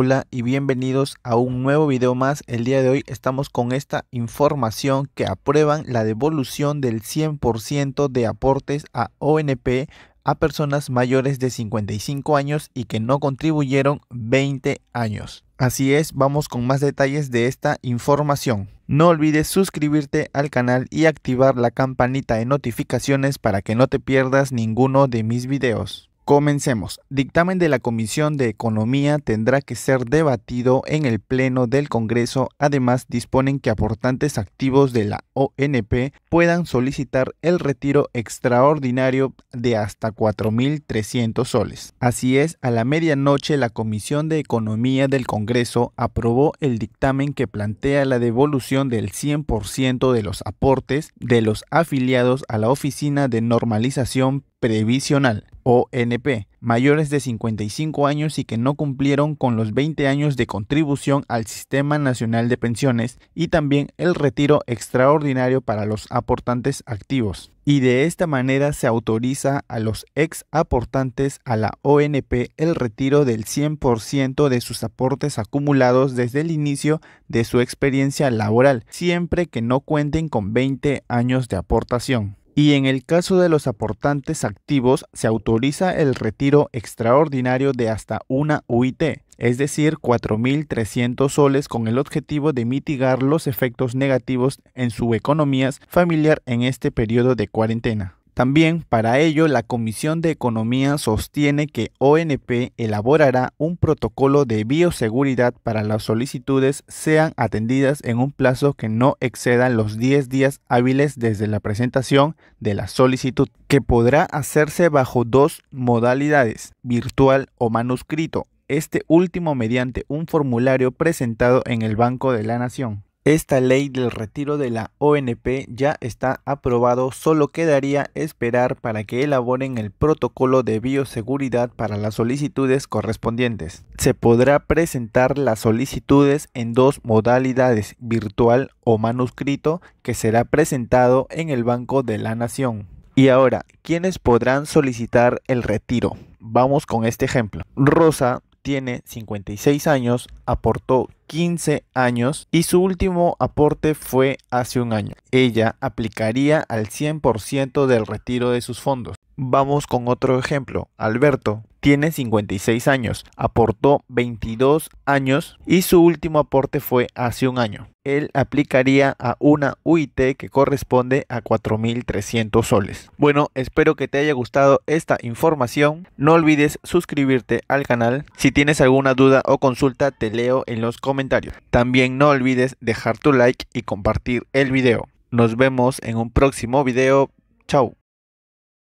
Hola y bienvenidos a un nuevo video más. El día de hoy estamos con esta información que aprueban la devolución del 100% de aportes a ONP a personas mayores de 55 años y que no contribuyeron 20 años. Así es, vamos con más detalles de esta información. No olvides suscribirte al canal y activar la campanita de notificaciones para que no te pierdas ninguno de mis videos. Comencemos. Dictamen de la Comisión de Economía tendrá que ser debatido en el Pleno del Congreso. Además, disponen que aportantes activos de la ONP puedan solicitar el retiro extraordinario de hasta 4.300 soles. Así es, a la medianoche la Comisión de Economía del Congreso aprobó el dictamen que plantea la devolución del 100% de los aportes de los afiliados a la Oficina de Normalización previsional, ONP, mayores de 55 años y que no cumplieron con los 20 años de contribución al Sistema Nacional de Pensiones y también el retiro extraordinario para los aportantes activos. Y de esta manera se autoriza a los ex aportantes a la ONP el retiro del 100% de sus aportes acumulados desde el inicio de su experiencia laboral, siempre que no cuenten con 20 años de aportación y en el caso de los aportantes activos se autoriza el retiro extraordinario de hasta una UIT, es decir, 4.300 soles con el objetivo de mitigar los efectos negativos en su economía familiar en este periodo de cuarentena. También para ello, la Comisión de Economía sostiene que ONP elaborará un protocolo de bioseguridad para las solicitudes sean atendidas en un plazo que no exceda los 10 días hábiles desde la presentación de la solicitud, que podrá hacerse bajo dos modalidades, virtual o manuscrito, este último mediante un formulario presentado en el Banco de la Nación. Esta ley del retiro de la ONP ya está aprobado, solo quedaría esperar para que elaboren el protocolo de bioseguridad para las solicitudes correspondientes. Se podrá presentar las solicitudes en dos modalidades, virtual o manuscrito, que será presentado en el Banco de la Nación. Y ahora, ¿quiénes podrán solicitar el retiro? Vamos con este ejemplo. Rosa, tiene 56 años, aportó 15 años y su último aporte fue hace un año. Ella aplicaría al 100% del retiro de sus fondos. Vamos con otro ejemplo. Alberto, tiene 56 años, aportó 22 años y su último aporte fue hace un año. Él aplicaría a una UIT que corresponde a 4.300 soles. Bueno, espero que te haya gustado esta información. No olvides suscribirte al canal. Si tienes alguna duda o consulta, te leo en los comentarios. También no olvides dejar tu like y compartir el video. Nos vemos en un próximo video. Chao.